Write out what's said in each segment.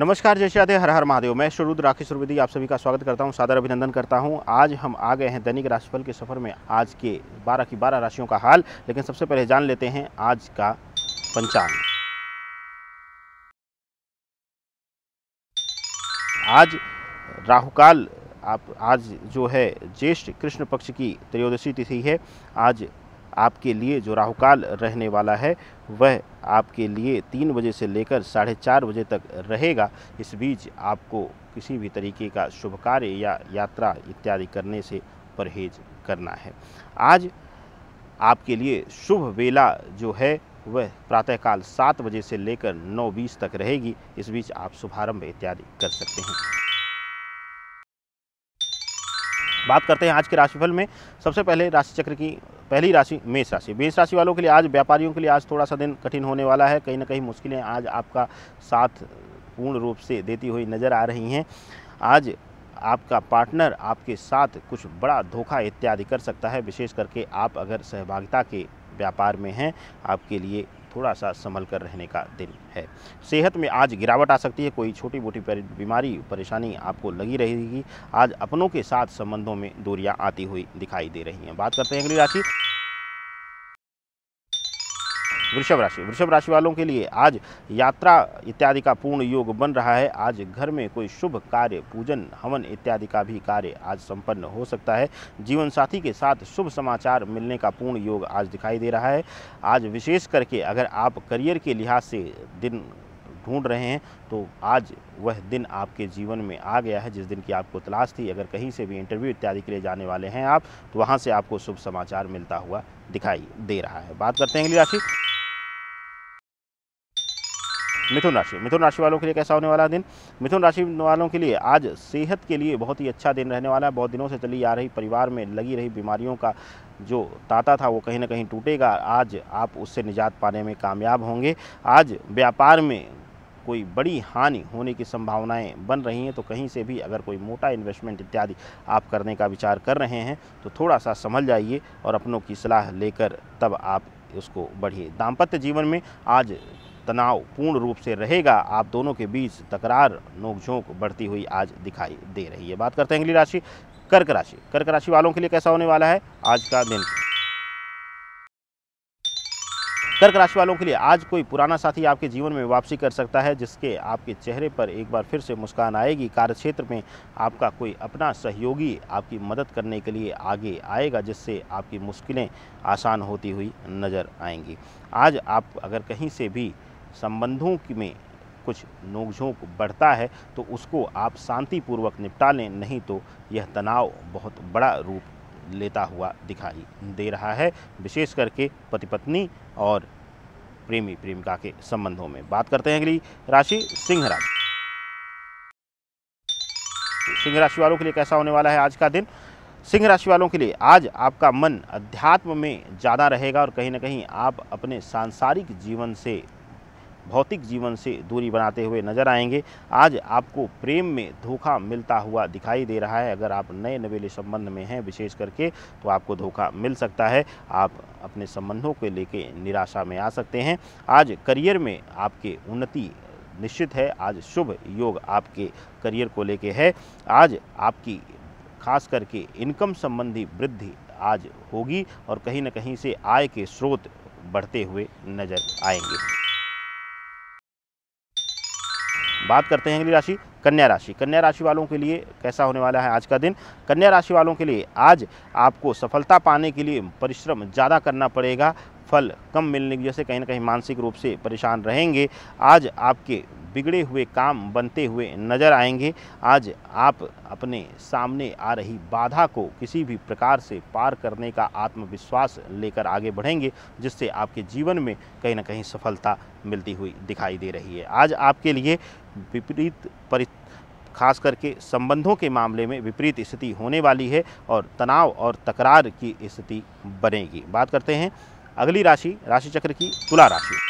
नमस्कार जय श्री हर हर महादेव मैं शुरुद राकेश सुरवेदी आप सभी का स्वागत करता हूं सादर अभिनंदन करता हूं आज हम आ गए हैं दैनिक राशिफल के सफ़र में आज के 12 की 12 राशियों का हाल लेकिन सबसे पहले जान लेते हैं आज का पंचांग आज राहुकाल आप आज जो है ज्येष्ठ कृष्ण पक्ष की त्रयोदशी तिथि है आज आपके लिए जो राहुकाल रहने वाला है वह आपके लिए तीन बजे से लेकर साढ़े चार बजे तक रहेगा इस बीच आपको किसी भी तरीके का शुभ कार्य या यात्रा इत्यादि करने से परहेज करना है आज आपके लिए शुभ वेला जो है वह प्रातःकाल सात बजे से लेकर नौ बीस तक रहेगी इस बीच आप शुभारंभ इत्यादि कर सकते हैं बात करते हैं आज के राशिफल में सबसे पहले राशि चक्र की पहली राशि मेष राशि मेष राशि वालों के लिए आज व्यापारियों के लिए आज थोड़ा सा दिन कठिन होने वाला है कहीं ना कहीं मुश्किलें आज आपका साथ पूर्ण रूप से देती हुई नज़र आ रही हैं आज आपका पार्टनर आपके साथ कुछ बड़ा धोखा इत्यादि कर सकता है विशेष करके आप अगर सहभागिता के व्यापार में हैं आपके लिए थोड़ा सा संभल कर रहने का दिन है सेहत में आज गिरावट आ सकती है कोई छोटी मोटी बीमारी परेशानी आपको लगी रहेगी आज अपनों के साथ संबंधों में दूरियां आती हुई दिखाई दे रही हैं बात करते हैं अगली राशि वृषभ राशि वृषभ राशि वालों के लिए आज यात्रा इत्यादि का पूर्ण योग बन रहा है आज घर में कोई शुभ कार्य पूजन हवन इत्यादि का भी कार्य आज संपन्न हो सकता है जीवन साथी के साथ शुभ समाचार मिलने का पूर्ण योग आज दिखाई दे रहा है आज विशेष करके अगर आप करियर के लिहाज से दिन ढूंढ रहे हैं तो आज वह दिन आपके जीवन में आ गया है जिस दिन की आपको तलाश थी अगर कहीं से भी इंटरव्यू इत्यादि के लिए जाने वाले हैं आप तो वहाँ से आपको शुभ समाचार मिलता हुआ दिखाई दे रहा है बात करते हैं अगली राशि मिथुन राशि मिथुन राशि वालों के लिए कैसा होने वाला दिन मिथुन राशि वालों के लिए आज सेहत के लिए बहुत ही अच्छा दिन रहने वाला है बहुत दिनों से चली आ रही परिवार में लगी रही बीमारियों का जो ताता था वो कहीं ना कहीं टूटेगा आज आप उससे निजात पाने में कामयाब होंगे आज व्यापार में कोई बड़ी हानि होने की संभावनाएं बन रही हैं तो कहीं से भी अगर कोई मोटा इन्वेस्टमेंट इत्यादि आप करने का विचार कर रहे हैं तो थोड़ा सा संभल जाइए और अपनों की सलाह लेकर तब आप उसको बढ़िए दाम्पत्य जीवन में आज तनाव पूर्ण रूप से रहेगा आप दोनों के बीच तकरार नोकझोंक बढ़ती हुई आज दिखाई दे रही है बात करते हैं अगली राशि कर्क राशि कर्क राशि वालों के लिए कैसा होने वाला है आज का दिन कर्क राशि वालों के लिए आज कोई पुराना साथी आपके जीवन में वापसी कर सकता है जिसके आपके चेहरे पर एक बार फिर से मुस्कान आएगी कार्य क्षेत्र में आपका कोई अपना सहयोगी आपकी मदद करने के लिए आगे आएगा जिससे आपकी मुश्किलें आसान होती हुई नज़र आएंगी आज आप अगर कहीं से भी संबंधों में कुछ नोकझोंक बढ़ता है तो उसको आप शांतिपूर्वक निपटा लें नहीं तो यह तनाव बहुत बड़ा रूप लेता हुआ दिखाई दे रहा है विशेष करके पति पत्नी और प्रेमी प्रेमिका के संबंधों में बात करते हैं अगली राशि सिंह राशि सिंह राशि वालों के लिए कैसा होने वाला है आज का दिन सिंह राशि वालों के लिए आज आपका मन अध्यात्म में ज़्यादा रहेगा और कहीं ना कहीं आप अपने सांसारिक जीवन से भौतिक जीवन से दूरी बनाते हुए नजर आएंगे आज आपको प्रेम में धोखा मिलता हुआ दिखाई दे रहा है अगर आप नए नवेले संबंध में हैं विशेष करके तो आपको धोखा मिल सकता है आप अपने संबंधों को लेके निराशा में आ सकते हैं आज करियर में आपके उन्नति निश्चित है आज शुभ योग आपके करियर को लेके है आज आपकी खास करके इनकम संबंधी वृद्धि आज होगी और कहीं ना कहीं से आय के स्रोत बढ़ते हुए नजर आएंगे बात करते हैं अगली राशि कन्या राशि कन्या राशि वालों के लिए कैसा होने वाला है आज का दिन कन्या राशि वालों के लिए आज आपको सफलता पाने के लिए परिश्रम ज़्यादा करना पड़ेगा फल कम मिलने की वजह से कहीं ना कहीं मानसिक रूप से परेशान रहेंगे आज आपके बिगड़े हुए काम बनते हुए नज़र आएंगे आज आप अपने सामने आ रही बाधा को किसी भी प्रकार से पार करने का आत्मविश्वास लेकर आगे बढ़ेंगे जिससे आपके जीवन में कहीं ना कहीं सफलता मिलती हुई दिखाई दे रही है आज आपके लिए विपरीत परि खास करके संबंधों के मामले में विपरीत स्थिति होने वाली है और तनाव और तकरार की स्थिति बनेगी बात करते हैं अगली राशि राशि चक्र की तुला राशि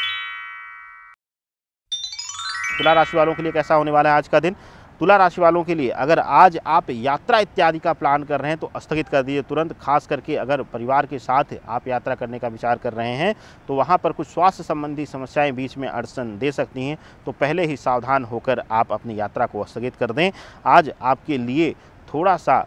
तुला राशि वालों के लिए कैसा होने वाला है आज का दिन तुला राशि वालों के लिए अगर आज आप यात्रा इत्यादि का प्लान कर रहे हैं तो स्थगित कर दीजिए तुरंत खास करके अगर परिवार के साथ आप यात्रा करने का विचार कर रहे हैं तो वहाँ पर कुछ स्वास्थ्य संबंधी समस्याएं बीच में अड़चन दे सकती हैं तो पहले ही सावधान होकर आप अपनी यात्रा को स्थगित कर दें आज आपके लिए थोड़ा सा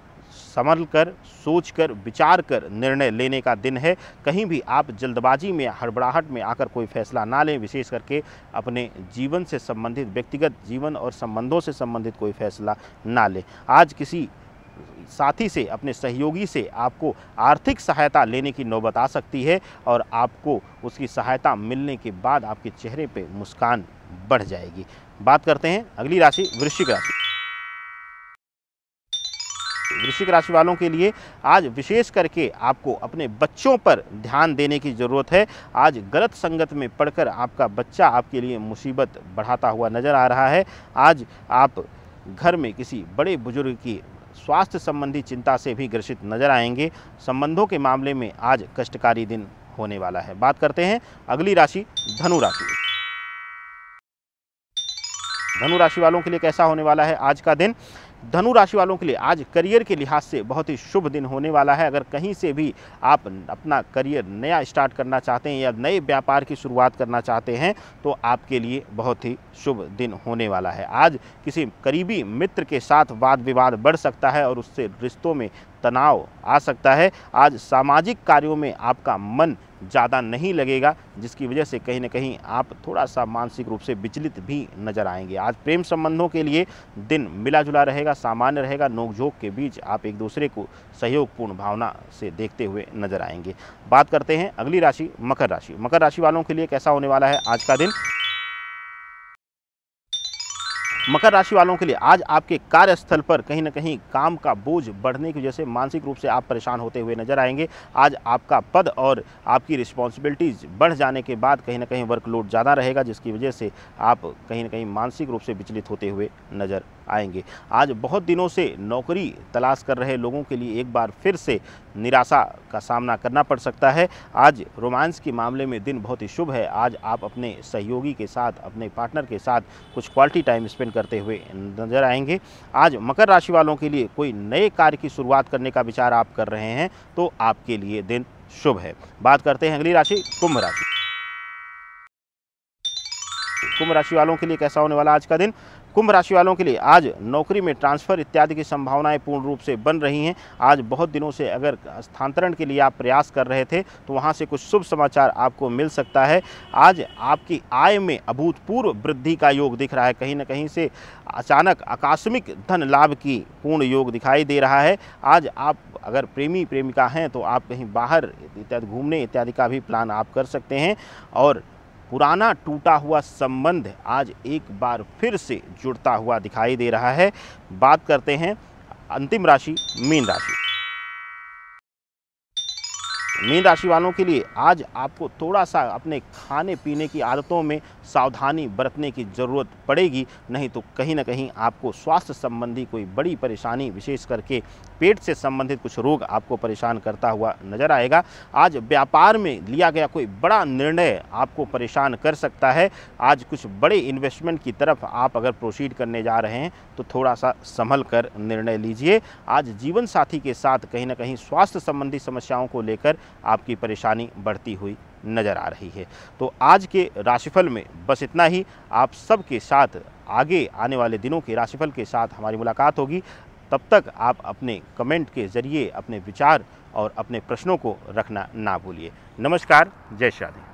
संभल कर सोच कर विचार कर निर्णय लेने का दिन है कहीं भी आप जल्दबाजी में हड़बड़ाहट में आकर कोई फैसला ना लें विशेष करके अपने जीवन से संबंधित व्यक्तिगत जीवन और संबंधों से संबंधित कोई फैसला ना लें आज किसी साथी से अपने सहयोगी से आपको आर्थिक सहायता लेने की नौबत आ सकती है और आपको उसकी सहायता मिलने के बाद आपके चेहरे पर मुस्कान बढ़ जाएगी बात करते हैं अगली राशि वृश्चिक राशि वृश्चिक राशि वालों के लिए आज विशेष करके आपको अपने बच्चों पर ध्यान देने की ज़रूरत है आज गलत संगत में पढ़कर आपका बच्चा आपके लिए मुसीबत बढ़ाता हुआ नज़र आ रहा है आज आप घर में किसी बड़े बुजुर्ग की स्वास्थ्य संबंधी चिंता से भी ग्रसित नजर आएंगे संबंधों के मामले में आज कष्टकारी दिन होने वाला है बात करते हैं अगली राशि धनु राशि धनु राशि वालों के लिए कैसा होने वाला है आज का दिन धनु राशि वालों के लिए आज करियर के लिहाज से बहुत ही शुभ दिन होने वाला है अगर कहीं से भी आप अपना करियर नया स्टार्ट करना चाहते हैं या नए व्यापार की शुरुआत करना चाहते हैं तो आपके लिए बहुत ही शुभ दिन होने वाला है आज किसी करीबी मित्र के साथ वाद विवाद बढ़ सकता है और उससे रिश्तों में तनाव आ सकता है आज सामाजिक कार्यों में आपका मन ज़्यादा नहीं लगेगा जिसकी वजह से कहीं ना कहीं आप थोड़ा सा मानसिक रूप से विचलित भी नजर आएंगे आज प्रेम संबंधों के लिए दिन मिला जुला रहेगा सामान्य रहेगा नोकझोंक के बीच आप एक दूसरे को सहयोगपूर्ण भावना से देखते हुए नजर आएंगे बात करते हैं अगली राशि मकर राशि मकर राशि वालों के लिए कैसा होने वाला है आज का दिन मकर राशि वालों के लिए आज आपके कार्यस्थल पर कहीं ना कहीं काम का बोझ बढ़ने की वजह से मानसिक रूप से आप परेशान होते हुए नजर आएंगे आज आपका पद और आपकी रिस्पॉन्सिबिलिटीज़ बढ़ जाने के बाद कहीं ना कहीं वर्कलोड ज़्यादा रहेगा जिसकी वजह से आप कहीं ना कहीं मानसिक रूप से विचलित होते हुए नज़र आएंगे आज बहुत दिनों से नौकरी तलाश कर रहे लोगों के लिए एक बार फिर से निराशा का सामना करना पड़ सकता है आज रोमांस के मामले में दिन बहुत ही शुभ है आज आप अपने सहयोगी के साथ अपने पार्टनर के साथ कुछ क्वालिटी टाइम स्पेंड करते हुए नजर आएंगे आज मकर राशि वालों के लिए कोई नए कार्य की शुरुआत करने का विचार आप कर रहे हैं तो आपके लिए दिन शुभ है बात करते हैं अगली राशि कुंभ राशि कुंभ राशि वालों के लिए कैसा होने वाला आज का दिन कुंभ राशि वालों के लिए आज नौकरी में ट्रांसफ़र इत्यादि की संभावनाएं पूर्ण रूप से बन रही हैं आज बहुत दिनों से अगर स्थानांतरण के लिए आप प्रयास कर रहे थे तो वहाँ से कुछ शुभ समाचार आपको मिल सकता है आज आपकी आय में अभूतपूर्व वृद्धि का योग दिख रहा है कहीं ना कहीं से अचानक आकस्मिक धन लाभ की पूर्ण योग दिखाई दे रहा है आज आप अगर प्रेमी प्रेमिका हैं तो आप कहीं बाहर इत्यादि घूमने इत्यादि का भी प्लान आप कर सकते हैं और पुराना टूटा हुआ संबंध आज एक बार फिर से जुड़ता हुआ दिखाई दे रहा है बात करते हैं अंतिम राशि मीन राशि मीन राशि वालों के लिए आज आपको थोड़ा सा अपने खाने पीने की आदतों में सावधानी बरतने की ज़रूरत पड़ेगी नहीं तो कहीं ना कहीं आपको स्वास्थ्य संबंधी कोई बड़ी परेशानी विशेष करके पेट से संबंधित कुछ रोग आपको परेशान करता हुआ नज़र आएगा आज व्यापार में लिया गया कोई बड़ा निर्णय आपको परेशान कर सकता है आज कुछ बड़े इन्वेस्टमेंट की तरफ आप अगर प्रोसीड करने जा रहे हैं तो थोड़ा सा संभल कर निर्णय लीजिए आज जीवन साथी के साथ कहीं ना कहीं स्वास्थ्य संबंधी समस्याओं को लेकर आपकी परेशानी बढ़ती हुई नज़र आ रही है तो आज के राशिफल में बस इतना ही आप सबके साथ आगे आने वाले दिनों के राशिफल के साथ हमारी मुलाकात होगी तब तक आप अपने कमेंट के ज़रिए अपने विचार और अपने प्रश्नों को रखना ना भूलिए नमस्कार जय शादी